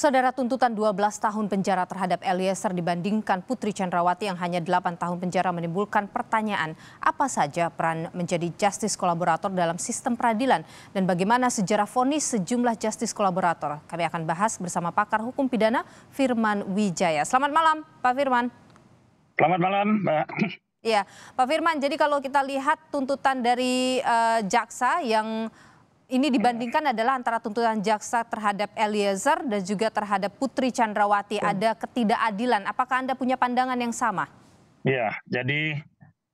Saudara tuntutan 12 tahun penjara terhadap Eliezer dibandingkan Putri Chandrawati yang hanya 8 tahun penjara menimbulkan pertanyaan apa saja peran menjadi justice kolaborator dalam sistem peradilan dan bagaimana sejarah fonis sejumlah justice kolaborator. Kami akan bahas bersama pakar hukum pidana Firman Wijaya. Selamat malam Pak Firman. Selamat malam Mbak. Ya, Pak Firman, jadi kalau kita lihat tuntutan dari uh, jaksa yang ini dibandingkan adalah antara tuntutan jaksa terhadap Eliezer dan juga terhadap Putri Chandrawati ada ketidakadilan. Apakah Anda punya pandangan yang sama? Ya, jadi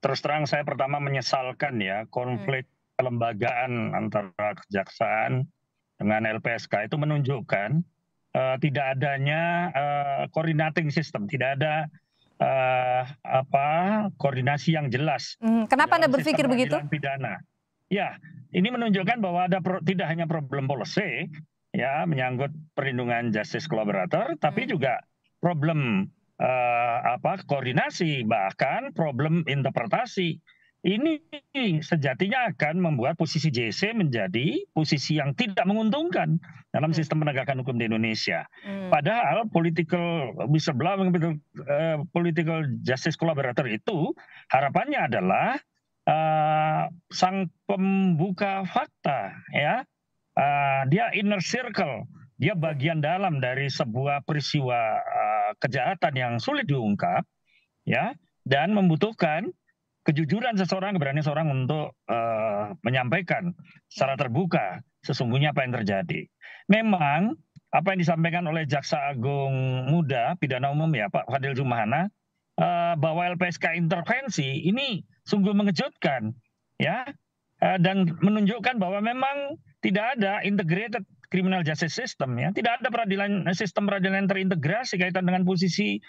terus terang saya pertama menyesalkan ya konflik hmm. kelembagaan antara kejaksaan dengan LPSK itu menunjukkan uh, tidak adanya uh, coordinating system, tidak ada uh, apa koordinasi yang jelas. Hmm, kenapa Anda berpikir begitu? Pidana ya ini menunjukkan bahwa ada tidak hanya problem policy ya menyangkut perlindungan justice collaborator tapi hmm. juga problem uh, apa koordinasi bahkan problem interpretasi ini sejatinya akan membuat posisi JC menjadi posisi yang tidak menguntungkan dalam hmm. sistem penegakan hukum di Indonesia. Hmm. Padahal political whistleblower, eh, political justice collaborator itu harapannya adalah uh, sang pembuka fakta ya uh, dia inner circle dia bagian dalam dari sebuah peristiwa uh, kejahatan yang sulit diungkap ya dan membutuhkan kejujuran seseorang keberanian seseorang untuk uh, menyampaikan secara terbuka sesungguhnya apa yang terjadi memang apa yang disampaikan oleh jaksa agung muda pidana umum ya Pak Fadil Jumahana Eh, bahwa LPSK intervensi ini sungguh mengejutkan ya eh, dan menunjukkan bahwa memang tidak ada integrated criminal justice system ya tidak ada peradilan eh, sistem peradilan terintegrasi kaitan dengan posisi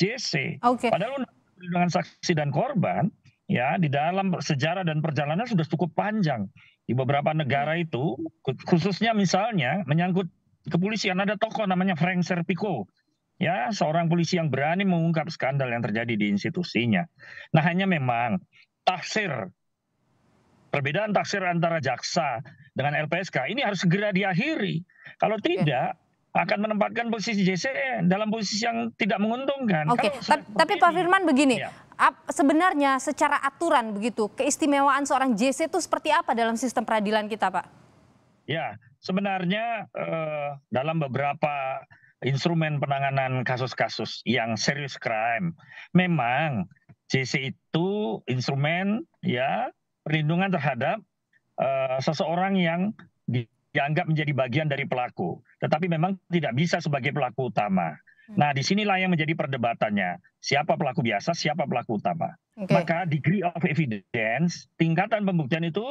JC okay. padahal dengan saksi dan korban ya di dalam sejarah dan perjalanan sudah cukup panjang di beberapa negara itu khususnya misalnya menyangkut kepolisian ada tokoh namanya Frank Serpico ya seorang polisi yang berani mengungkap skandal yang terjadi di institusinya. Nah hanya memang tafsir perbedaan tafsir antara jaksa dengan LPSK ini harus segera diakhiri. Kalau tidak akan menempatkan posisi JCN dalam posisi yang tidak menguntungkan. Oke, okay. tapi Pak Firman begini, ya. sebenarnya secara aturan begitu keistimewaan seorang JC itu seperti apa dalam sistem peradilan kita, Pak? Ya, sebenarnya uh, dalam beberapa instrumen penanganan kasus-kasus yang serius crime. Memang JC itu instrumen ya perlindungan terhadap uh, seseorang yang dianggap menjadi bagian dari pelaku, tetapi memang tidak bisa sebagai pelaku utama. Hmm. Nah, disinilah yang menjadi perdebatannya. Siapa pelaku biasa, siapa pelaku utama. Okay. Maka degree of evidence, tingkatan pembuktian itu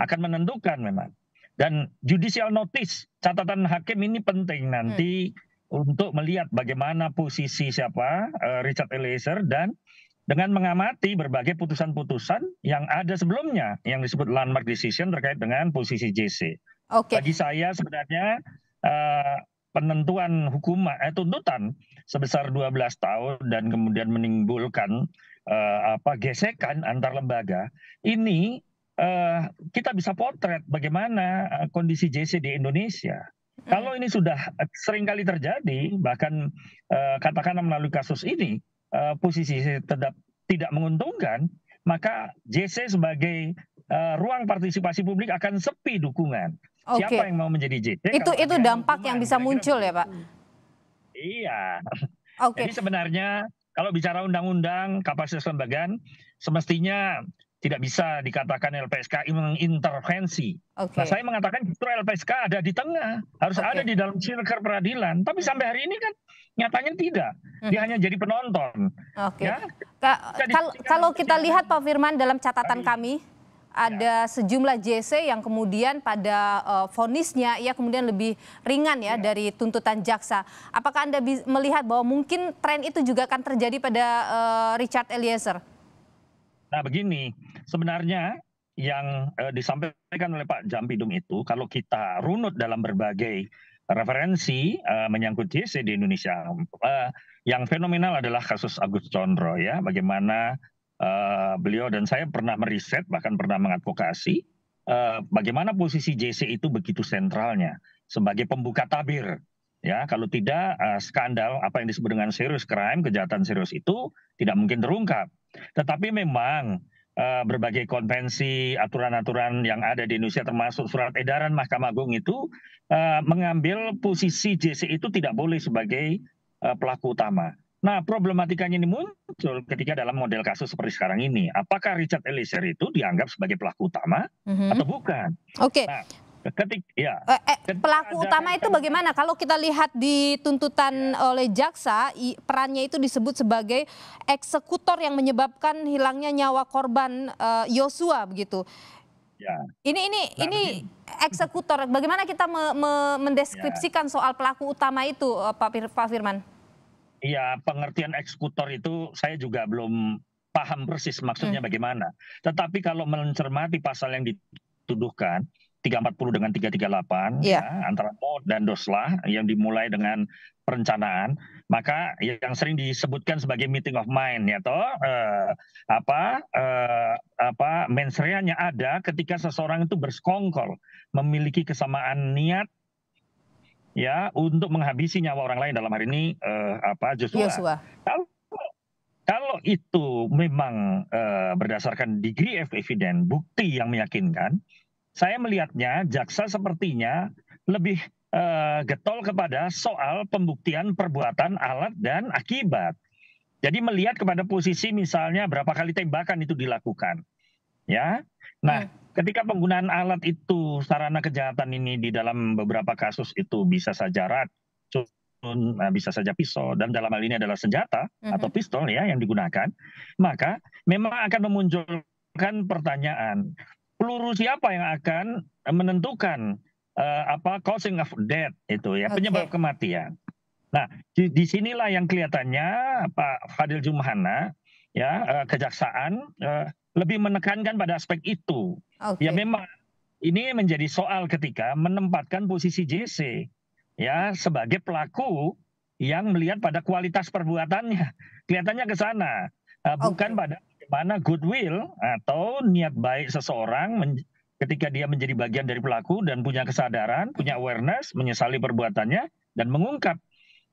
akan menentukan memang. Dan judicial notice, catatan hakim ini penting nanti hmm untuk melihat bagaimana posisi siapa eh, Richard Eliezer dan dengan mengamati berbagai putusan-putusan yang ada sebelumnya yang disebut landmark decision terkait dengan posisi JC. Okay. Bagi saya sebenarnya eh, penentuan hukuman eh, tuntutan sebesar 12 tahun dan kemudian menimbulkan uh, apa gesekan antar lembaga ini uh, kita bisa potret bagaimana kondisi JC di Indonesia kalau ini sudah eh, seringkali terjadi bahkan eh, katakanlah melalui kasus ini eh, posisi tidak menguntungkan maka JC sebagai ruang partisipasi publik akan sepi dukungan okay. siapa yang mau menjadi JC itu itu dampak yang, yang bisa muncul ya pak iya okay. jadi sebenarnya kalau bicara undang-undang kapasitas lembagaan semestinya tidak bisa dikatakan LPSK mengintervensi. Okay. Nah, saya mengatakan justru LPSK ada di tengah, harus okay. ada di dalam circle peradilan. Tapi hmm. sampai hari ini kan nyatanya tidak, hmm. dia hanya jadi penonton. Oke. Okay. Ya? Ka kal kalau kita lihat Pak Firman dalam catatan kami, ya. ada sejumlah JC yang kemudian pada uh, vonisnya ia kemudian lebih ringan ya, ya dari tuntutan jaksa. Apakah Anda melihat bahwa mungkin tren itu juga akan terjadi pada uh, Richard Eliezer? nah begini sebenarnya yang eh, disampaikan oleh pak jampidum itu kalau kita runut dalam berbagai referensi uh, menyangkut JC di Indonesia uh, yang fenomenal adalah kasus Agus Condro ya bagaimana uh, beliau dan saya pernah meriset bahkan pernah mengadvokasi uh, bagaimana posisi JC itu begitu sentralnya sebagai pembuka tabir ya kalau tidak uh, skandal apa yang disebut dengan serius crime kejahatan serius itu tidak mungkin terungkap tetapi memang eh, berbagai konvensi aturan aturan yang ada di indonesia termasuk surat edaran mahkamah agung itu eh, mengambil posisi jc itu tidak boleh sebagai eh, pelaku utama Nah, problematikanya ini muncul ketika dalam model kasus seperti sekarang ini. Apakah Richard Eliezer itu dianggap sebagai pelaku utama mm -hmm. atau bukan? Oke, okay. nah, Ketik, ya. Eh, eh, pelaku ada, utama itu bagaimana? Kalau kita lihat di tuntutan ya. Eh, oleh jaksa, perannya itu disebut sebagai eksekutor yang menyebabkan hilangnya nyawa korban eh, Yosua uh, begitu. Ya. Ini ini nah, ini eksekutor. Bagaimana kita me, me, mendeskripsikan ya. soal pelaku utama itu, eh, Pak, Pak Firman? Iya, pengertian eksekutor itu saya juga belum paham persis maksudnya hmm. bagaimana. Tetapi kalau mencermati pasal yang dituduhkan, 340 dengan 338 yeah. ya, antara MOD dan DOSLA yang dimulai dengan perencanaan, maka yang sering disebutkan sebagai meeting of mind ya toh uh, apa uh, apa mensreanya ada ketika seseorang itu bersekongkol, memiliki kesamaan niat ya untuk menghabisi nyawa orang lain dalam hari ini uh, apa Joshua. Kalau itu memang uh, berdasarkan degree of evidence, bukti yang meyakinkan, saya melihatnya jaksa sepertinya lebih eh, getol kepada soal pembuktian perbuatan alat dan akibat. Jadi melihat kepada posisi misalnya berapa kali tembakan itu dilakukan. Ya. Nah, hmm. ketika penggunaan alat itu sarana kejahatan ini di dalam beberapa kasus itu bisa saja racun, eh, bisa saja pisau dan dalam hal ini adalah senjata hmm. atau pistol ya yang digunakan, maka memang akan memunculkan pertanyaan peluru siapa yang akan eh, menentukan uh, apa causing of death itu ya okay. penyebab kematian. Nah, di, disinilah yang kelihatannya Pak Fadil Jumhana ya uh, kejaksaan uh, lebih menekankan pada aspek itu. Okay. Ya memang ini menjadi soal ketika menempatkan posisi JC ya sebagai pelaku yang melihat pada kualitas perbuatannya. Kelihatannya ke sana, uh, okay. bukan pada bagaimana goodwill atau niat baik seseorang ketika dia menjadi bagian dari pelaku dan punya kesadaran, punya awareness, menyesali perbuatannya dan mengungkap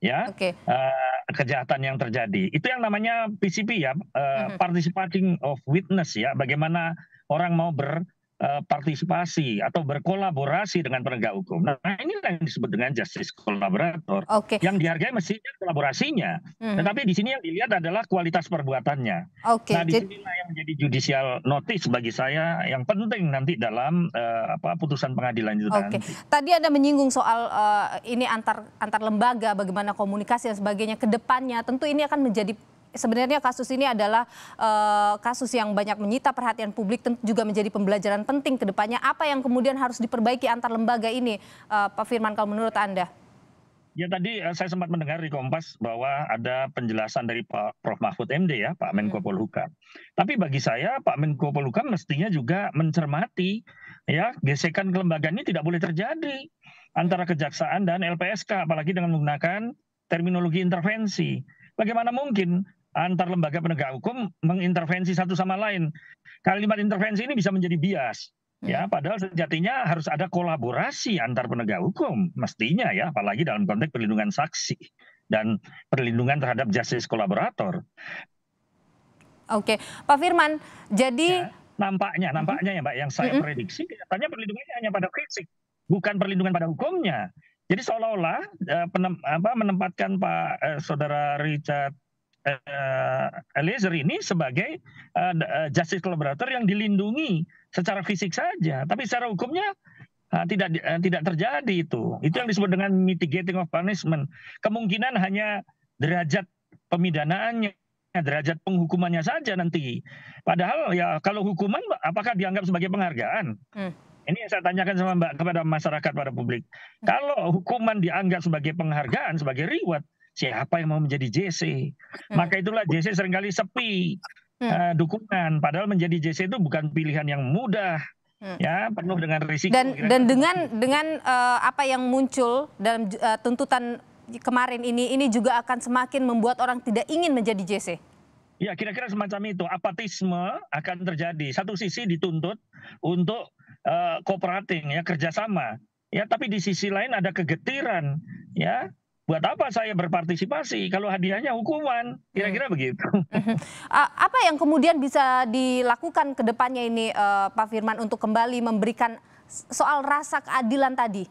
ya okay. uh, eh, kejahatan yang terjadi. Itu yang namanya PCP ya, uh, uh-huh. participating of witness ya, bagaimana orang mau ber Eh, partisipasi atau berkolaborasi dengan penegak hukum. Nah ini yang disebut dengan justice collaborator, Okay. Yang dihargai mestinya kolaborasinya, hmm. tetapi di sini yang dilihat adalah kualitas perbuatannya. Okay. Nah di sini yang menjadi judicial notice bagi saya yang penting nanti dalam uh, apa putusan pengadilan itu. Oke. Okay. Tadi Anda menyinggung soal uh, ini antar antar lembaga bagaimana komunikasi dan sebagainya. Kedepannya tentu ini akan menjadi sebenarnya kasus ini adalah uh, kasus yang banyak menyita perhatian publik juga menjadi pembelajaran penting ke depannya. Apa yang kemudian harus diperbaiki antar lembaga ini, uh, Pak Firman, kalau menurut Anda? Ya tadi eh, saya sempat mendengar di Kompas bahwa ada penjelasan dari Pak Prof Mahfud MD ya Pak hmm. Menko Polhukam. Tapi bagi saya Pak Menko Polhukam mestinya juga mencermati ya gesekan kelembagaan ini tidak boleh terjadi antara kejaksaan dan LPSK apalagi dengan menggunakan terminologi intervensi. Bagaimana mungkin antar lembaga penegak hukum mengintervensi satu sama lain. Kalimat intervensi ini bisa menjadi bias. Hmm. Ya, padahal sejatinya harus ada kolaborasi antar penegak hukum mestinya ya, apalagi dalam konteks perlindungan saksi dan perlindungan terhadap justice kolaborator. Oke, Pak Firman, jadi ya, nampaknya hmm. nampaknya ya Mbak yang saya mm -hmm. prediksi katanya perlindungannya hanya pada fisik, bukan perlindungan pada hukumnya. Jadi seolah-olah eh, menempatkan Pak eh, Saudara Richard uh, Eliezer ini sebagai uh, justice collaborator yang dilindungi secara fisik saja, tapi secara hukumnya uh, tidak uh, tidak terjadi itu. Itu yang disebut dengan mitigating of punishment. Kemungkinan hanya derajat pemidanaannya derajat penghukumannya saja nanti. Padahal ya kalau hukuman apakah dianggap sebagai penghargaan? Hmm. Ini yang saya tanyakan sama Mbak kepada masyarakat pada publik. Hmm. Kalau hukuman dianggap sebagai penghargaan, sebagai reward, siapa yang mau menjadi JC. Hmm. Maka itulah JC seringkali sepi hmm. uh, dukungan. Padahal menjadi JC itu bukan pilihan yang mudah. Hmm. Ya, penuh dengan risiko. Dan dan dengan dengan uh, apa yang muncul dalam uh, tuntutan kemarin ini ini juga akan semakin membuat orang tidak ingin menjadi JC. Ya, kira-kira semacam itu. Apatisme akan terjadi. Satu sisi dituntut untuk uh, kooperating ya kerjasama. Ya, tapi di sisi lain ada kegetiran ya buat apa saya berpartisipasi kalau hadiahnya hukuman kira-kira hmm. begitu hmm. apa yang kemudian bisa dilakukan ke depannya ini eh, Pak Firman untuk kembali memberikan soal rasa keadilan tadi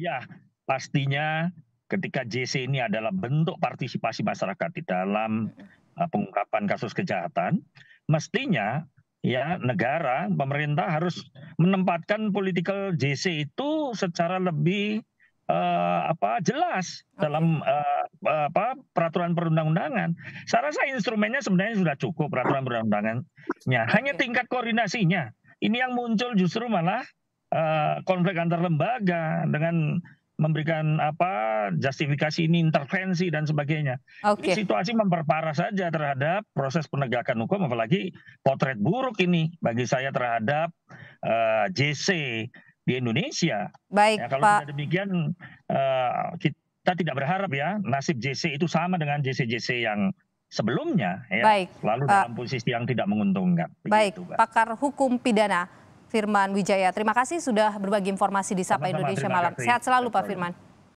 ya pastinya ketika JC ini adalah bentuk partisipasi masyarakat di dalam hmm. eh, pengungkapan kasus kejahatan mestinya ya negara pemerintah harus menempatkan political JC itu secara lebih uh, apa jelas dalam uh, apa peraturan perundang-undangan. Saya rasa instrumennya sebenarnya sudah cukup peraturan perundang-undangannya. Hanya tingkat koordinasinya. Ini yang muncul justru malah uh, konflik antar lembaga dengan memberikan apa justifikasi ini intervensi dan sebagainya. Okay. situasi memperparah saja terhadap proses penegakan hukum apalagi potret buruk ini bagi saya terhadap uh, JC di Indonesia. Baik, ya, kalau Pak. demikian uh, kita tidak berharap ya nasib JC itu sama dengan JC-JC yang sebelumnya ya. Baik, lalu Pak. dalam posisi yang tidak menguntungkan. Baik, Pak. pakar hukum pidana Firman Wijaya. Terima kasih sudah berbagi informasi di Sapa Indonesia malam. Sehat selalu Pak Firman.